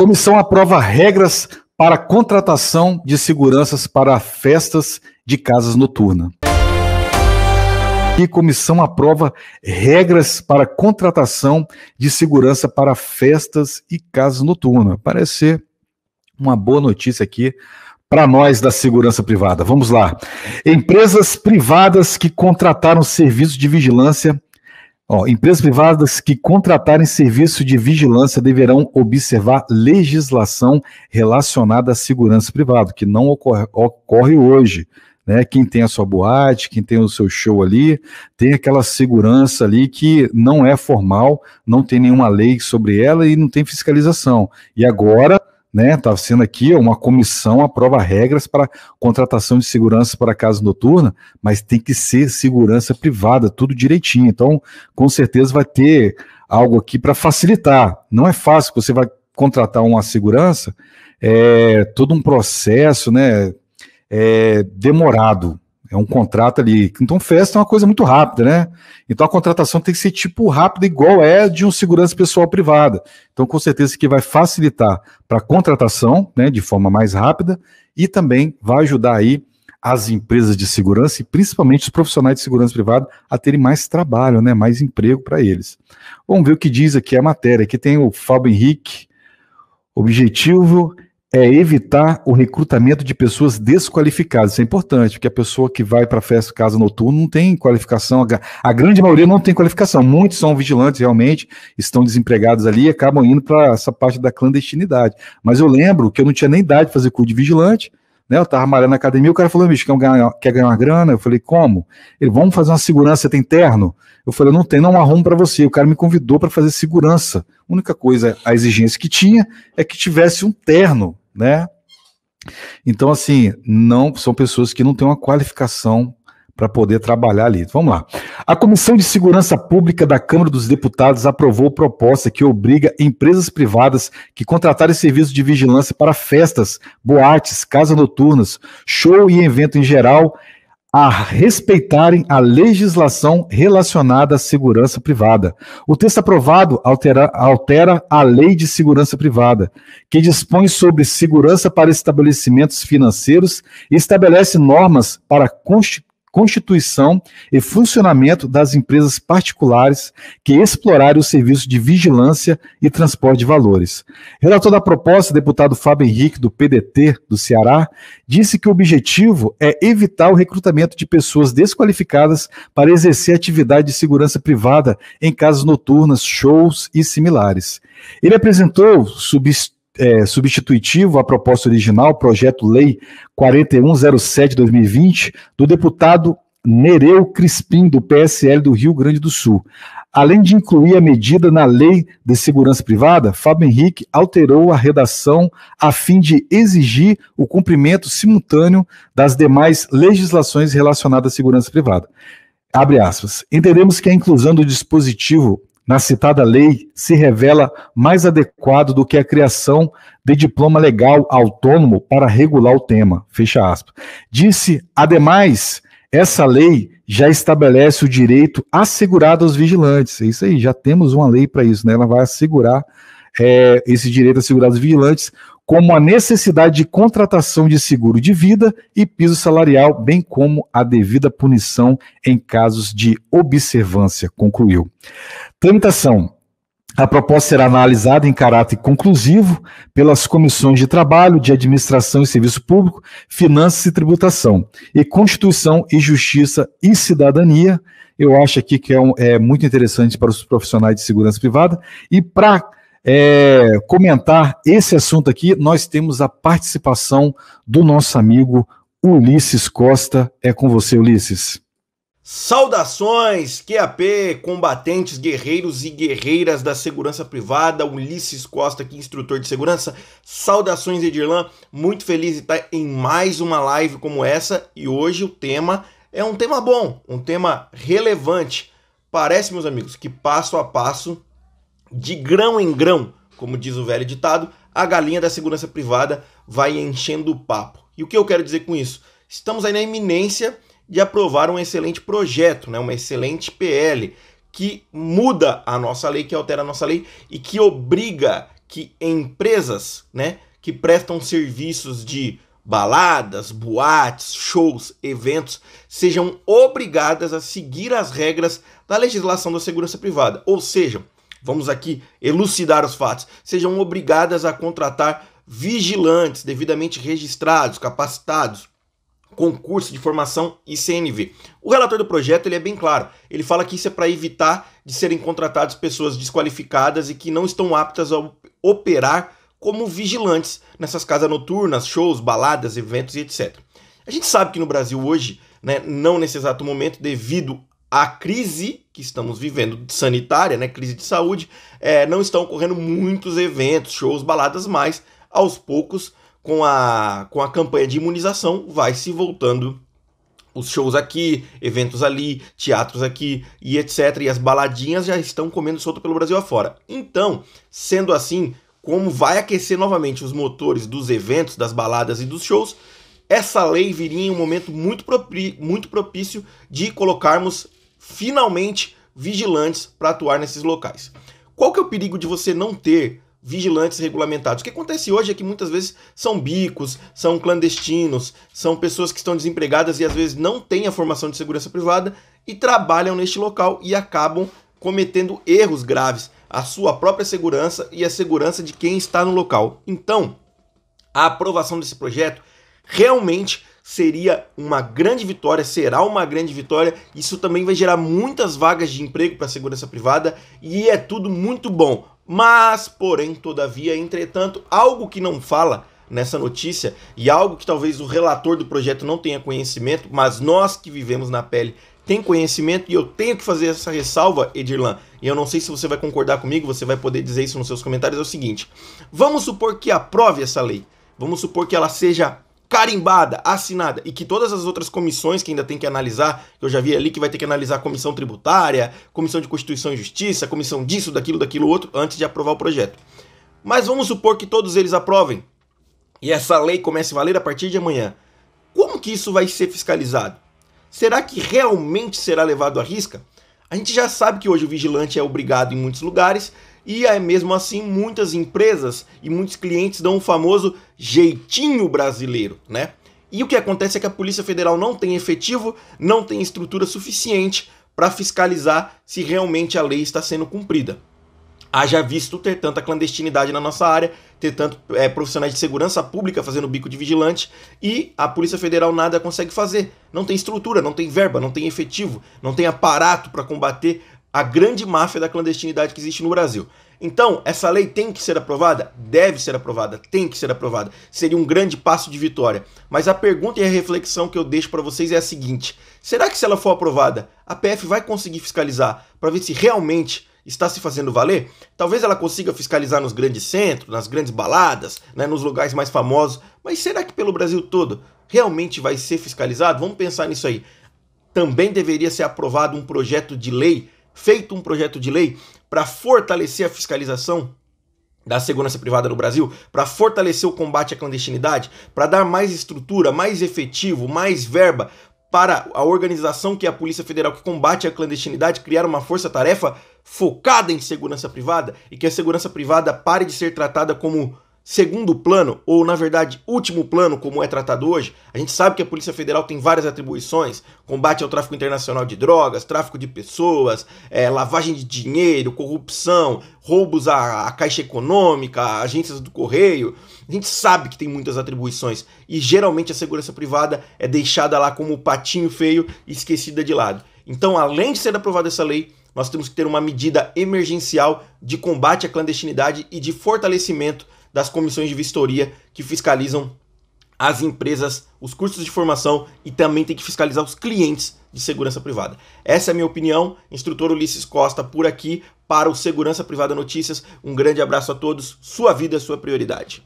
Comissão aprova regras para contratação de seguranças para festas de casas noturnas. E comissão aprova regras para contratação de segurança para festas e casas noturnas. Parece ser uma boa notícia aqui para nós da segurança privada. Vamos lá. Empresas privadas que contrataram serviços de vigilância Ó, empresas privadas que contratarem serviço de vigilância deverão observar legislação relacionada à segurança privada, que não ocorre, ocorre hoje. Né? Quem tem a sua boate, quem tem o seu show ali, tem aquela segurança ali que não é formal, não tem nenhuma lei sobre ela e não tem fiscalização. E agora né? Estava tá sendo aqui uma comissão aprova regras para contratação de segurança para casa noturna, mas tem que ser segurança privada, tudo direitinho. Então, com certeza vai ter algo aqui para facilitar. Não é fácil, você vai contratar uma segurança, é todo um processo, né? É, demorado. É um contrato ali. Então, festa é uma coisa muito rápida, né? Então, a contratação tem que ser tipo rápida, igual é de um segurança pessoal privada. Então, com certeza que vai facilitar para a contratação, né, de forma mais rápida e também vai ajudar aí as empresas de segurança e principalmente os profissionais de segurança privada a terem mais trabalho, né, mais emprego para eles. Vamos ver o que diz aqui a matéria. Aqui tem o Fábio Henrique. Objetivo é evitar o recrutamento de pessoas desqualificadas. Isso é importante, porque a pessoa que vai para festa, casa noturna, não tem qualificação. A grande maioria não tem qualificação. Muitos são vigilantes, realmente, estão desempregados ali e acabam indo para essa parte da clandestinidade. Mas eu lembro que eu não tinha nem idade de fazer curso de vigilante. Né, eu estava malhando na academia, o cara falou, bicho, quer ganhar, quer ganhar uma grana? Eu falei, como? Ele, vamos fazer uma segurança, você tem terno? Eu falei, não tem, não arrumo para você. O cara me convidou para fazer segurança. A única coisa, a exigência que tinha é que tivesse um terno né? Então, assim, não são pessoas que não têm uma qualificação para poder trabalhar ali. Vamos lá. A Comissão de Segurança Pública da Câmara dos Deputados aprovou proposta que obriga empresas privadas que contratarem serviços de vigilância para festas, boates, casas noturnas, show e evento em geral a respeitarem a legislação relacionada à segurança privada. O texto aprovado altera, altera a Lei de Segurança Privada, que dispõe sobre segurança para estabelecimentos financeiros e estabelece normas para constituir constituição e funcionamento das empresas particulares que explorarem o serviço de vigilância e transporte de valores. Relator da proposta, deputado Fábio Henrique, do PDT do Ceará, disse que o objetivo é evitar o recrutamento de pessoas desqualificadas para exercer atividade de segurança privada em casas noturnas, shows e similares. Ele apresentou substituição é, substitutivo à proposta original, projeto Lei 4107-2020, do deputado Nereu Crispim, do PSL do Rio Grande do Sul. Além de incluir a medida na Lei de Segurança Privada, Fábio Henrique alterou a redação a fim de exigir o cumprimento simultâneo das demais legislações relacionadas à segurança privada. Abre aspas. Entendemos que a inclusão do dispositivo na citada lei se revela mais adequado do que a criação de diploma legal autônomo para regular o tema. Fecha aspas. Disse, ademais, essa lei já estabelece o direito assegurado aos vigilantes. É isso aí, já temos uma lei para isso, né? Ela vai assegurar é, esse direito assegurados vigilantes como a necessidade de contratação de seguro de vida e piso salarial, bem como a devida punição em casos de observância, concluiu. Tramitação. A proposta será analisada em caráter conclusivo pelas comissões de trabalho, de administração e serviço público, finanças e tributação, e Constituição e Justiça e Cidadania. Eu acho aqui que é, um, é muito interessante para os profissionais de segurança privada e para é, comentar esse assunto aqui, nós temos a participação do nosso amigo Ulisses Costa. É com você, Ulisses. Saudações, QAP, combatentes, guerreiros e guerreiras da segurança privada, Ulisses Costa aqui, instrutor de segurança. Saudações, Edirlan, muito feliz de estar em mais uma live como essa e hoje o tema é um tema bom, um tema relevante. Parece, meus amigos, que passo a passo de grão em grão, como diz o velho ditado, a galinha da segurança privada vai enchendo o papo. E o que eu quero dizer com isso? Estamos aí na iminência de aprovar um excelente projeto, né? uma excelente PL, que muda a nossa lei, que altera a nossa lei e que obriga que empresas né, que prestam serviços de baladas, boates, shows, eventos sejam obrigadas a seguir as regras da legislação da segurança privada. Ou seja, vamos aqui elucidar os fatos, sejam obrigadas a contratar vigilantes devidamente registrados, capacitados, concurso de formação e CNV. O relator do projeto ele é bem claro. Ele fala que isso é para evitar de serem contratadas pessoas desqualificadas e que não estão aptas a operar como vigilantes nessas casas noturnas, shows, baladas, eventos e etc. A gente sabe que no Brasil hoje, né, não nesse exato momento, devido a crise que estamos vivendo sanitária, né, crise de saúde, é, não estão ocorrendo muitos eventos, shows, baladas, mas aos poucos, com a, com a campanha de imunização, vai se voltando os shows aqui, eventos ali, teatros aqui e etc. E as baladinhas já estão comendo solto pelo Brasil afora. Então, sendo assim, como vai aquecer novamente os motores dos eventos, das baladas e dos shows, essa lei viria em um momento muito, propri muito propício de colocarmos finalmente vigilantes para atuar nesses locais. Qual que é o perigo de você não ter vigilantes regulamentados. O que acontece hoje é que muitas vezes são bicos, são clandestinos, são pessoas que estão desempregadas e às vezes não têm a formação de segurança privada e trabalham neste local e acabam cometendo erros graves à sua própria segurança e à segurança de quem está no local. Então, a aprovação desse projeto realmente seria uma grande vitória, será uma grande vitória. Isso também vai gerar muitas vagas de emprego para a segurança privada e é tudo muito bom. Mas, porém, todavia, entretanto, algo que não fala nessa notícia e algo que talvez o relator do projeto não tenha conhecimento, mas nós que vivemos na pele tem conhecimento e eu tenho que fazer essa ressalva, Edirlan, e eu não sei se você vai concordar comigo, você vai poder dizer isso nos seus comentários, é o seguinte: vamos supor que aprove essa lei. Vamos supor que ela seja carimbada, assinada, e que todas as outras comissões que ainda tem que analisar, que eu já vi ali que vai ter que analisar a comissão tributária, comissão de Constituição e Justiça, comissão disso, daquilo, daquilo outro, antes de aprovar o projeto. Mas vamos supor que todos eles aprovem e essa lei comece a valer a partir de amanhã. Como que isso vai ser fiscalizado? Será que realmente será levado à risca? A gente já sabe que hoje o vigilante é obrigado em muitos lugares e é mesmo assim muitas empresas e muitos clientes dão o famoso jeitinho brasileiro, né? E o que acontece é que a Polícia Federal não tem efetivo, não tem estrutura suficiente para fiscalizar se realmente a lei está sendo cumprida. Haja visto ter tanta clandestinidade na nossa área ter tanto é, profissionais de segurança pública fazendo bico de vigilante e a Polícia Federal nada consegue fazer. Não tem estrutura, não tem verba, não tem efetivo, não tem aparato para combater a grande máfia da clandestinidade que existe no Brasil. Então, essa lei tem que ser aprovada? Deve ser aprovada, tem que ser aprovada. Seria um grande passo de vitória. Mas a pergunta e a reflexão que eu deixo para vocês é a seguinte: será que se ela for aprovada, a PF vai conseguir fiscalizar para ver se realmente está se fazendo valer, talvez ela consiga fiscalizar nos grandes centros, nas grandes baladas, né, nos lugares mais famosos, mas será que pelo Brasil todo realmente vai ser fiscalizado? Vamos pensar nisso aí. Também deveria ser aprovado um projeto de lei, feito um projeto de lei para fortalecer a fiscalização da segurança privada no Brasil, para fortalecer o combate à clandestinidade, para dar mais estrutura, mais efetivo, mais verba para a organização que é a Polícia Federal que combate a clandestinidade criar uma força-tarefa focada em segurança privada e que a segurança privada pare de ser tratada como segundo plano, ou na verdade último plano, como é tratado hoje, a gente sabe que a Polícia Federal tem várias atribuições: combate ao tráfico internacional de drogas, tráfico de pessoas, é, lavagem de dinheiro, corrupção, roubos à, à Caixa Econômica, à agências do Correio. A gente sabe que tem muitas atribuições e geralmente a segurança privada é deixada lá como patinho feio e esquecida de lado. Então, além de ser aprovada essa lei, nós temos que ter uma medida emergencial de combate à clandestinidade e de fortalecimento das comissões de vistoria que fiscalizam as empresas, os cursos de formação e também tem que fiscalizar os clientes de segurança privada. Essa é a minha opinião. Instrutor Ulisses Costa por aqui para o Segurança Privada Notícias. Um grande abraço a todos. Sua vida é sua prioridade.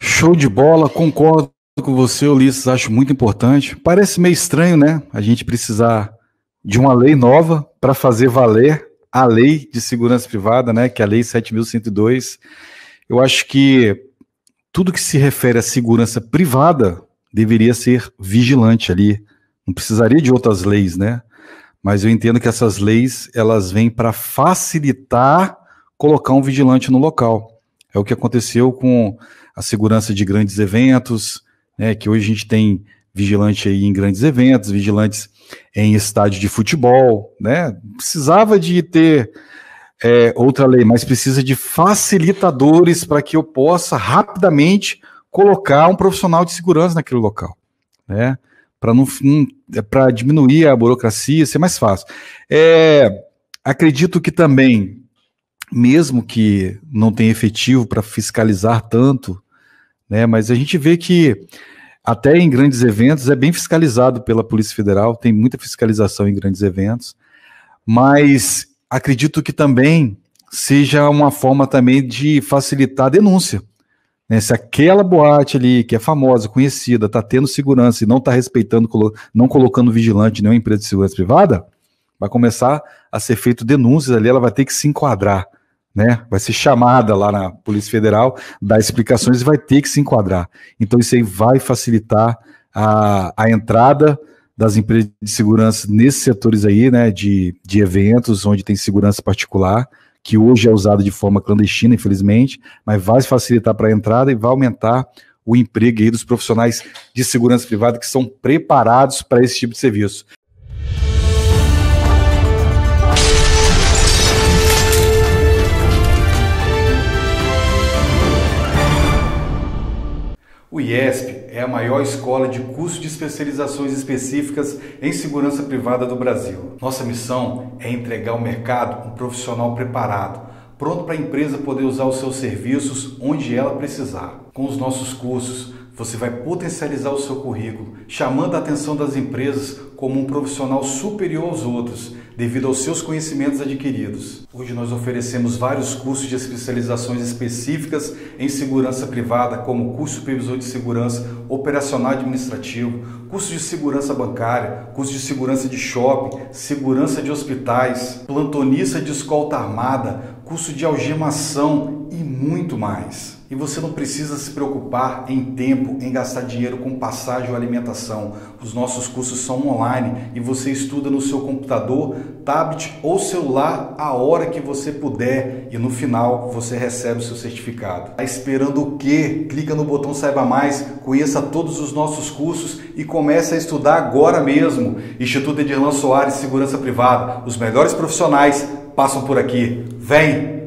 Show de bola, concordo com você, Ulisses, acho muito importante. Parece meio estranho, né? A gente precisar de uma lei nova para fazer valer a lei de segurança privada, né? Que é a Lei 7.102. Eu acho que tudo que se refere à segurança privada deveria ser vigilante ali. Não precisaria de outras leis, né? Mas eu entendo que essas leis elas vêm para facilitar colocar um vigilante no local. É o que aconteceu com a segurança de grandes eventos, né, que hoje a gente tem vigilante aí em grandes eventos, vigilantes em estádio de futebol, né? Precisava de ter é, outra lei, mas precisa de facilitadores para que eu possa rapidamente colocar um profissional de segurança naquele local, né? Para não, é, para diminuir a burocracia, ser mais fácil. É, acredito que também, mesmo que não tenha efetivo para fiscalizar tanto né? Mas a gente vê que até em grandes eventos é bem fiscalizado pela Polícia Federal, tem muita fiscalização em grandes eventos, mas acredito que também seja uma forma também de facilitar a denúncia. Né? Se aquela boate ali, que é famosa, conhecida, está tendo segurança e não está respeitando, não colocando vigilante nenhuma empresa de segurança privada, vai começar a ser feito denúncias ali, ela vai ter que se enquadrar né? Vai ser chamada lá na Polícia Federal, dar explicações e vai ter que se enquadrar. Então, isso aí vai facilitar a, a entrada das empresas de segurança nesses setores aí, né? De, de eventos onde tem segurança particular, que hoje é usado de forma clandestina, infelizmente, mas vai facilitar para a entrada e vai aumentar o emprego aí dos profissionais de segurança privada que são preparados para esse tipo de serviço. IESP é a maior escola de curso de especializações específicas em segurança privada do Brasil. Nossa missão é entregar ao mercado um profissional preparado, pronto para a empresa poder usar os seus serviços onde ela precisar. Com os nossos cursos, você vai potencializar o seu currículo, chamando a atenção das empresas como um profissional superior aos outros, devido aos seus conhecimentos adquiridos. Hoje nós oferecemos vários cursos de especializações específicas em segurança privada, como curso supervisor de segurança operacional administrativo, curso de segurança bancária, curso de segurança de shopping, segurança de hospitais, plantonista de escolta armada, curso de algemação e muito mais e você não precisa se preocupar em tempo, em gastar dinheiro com passagem ou alimentação. Os nossos cursos são online e você estuda no seu computador, tablet ou celular a hora que você puder e no final você recebe o seu certificado. Está esperando o quê? Clica no botão saiba mais, conheça todos os nossos cursos e comece a estudar agora mesmo. Instituto Edirlan Soares Segurança Privada. Os melhores profissionais passam por aqui. Vem!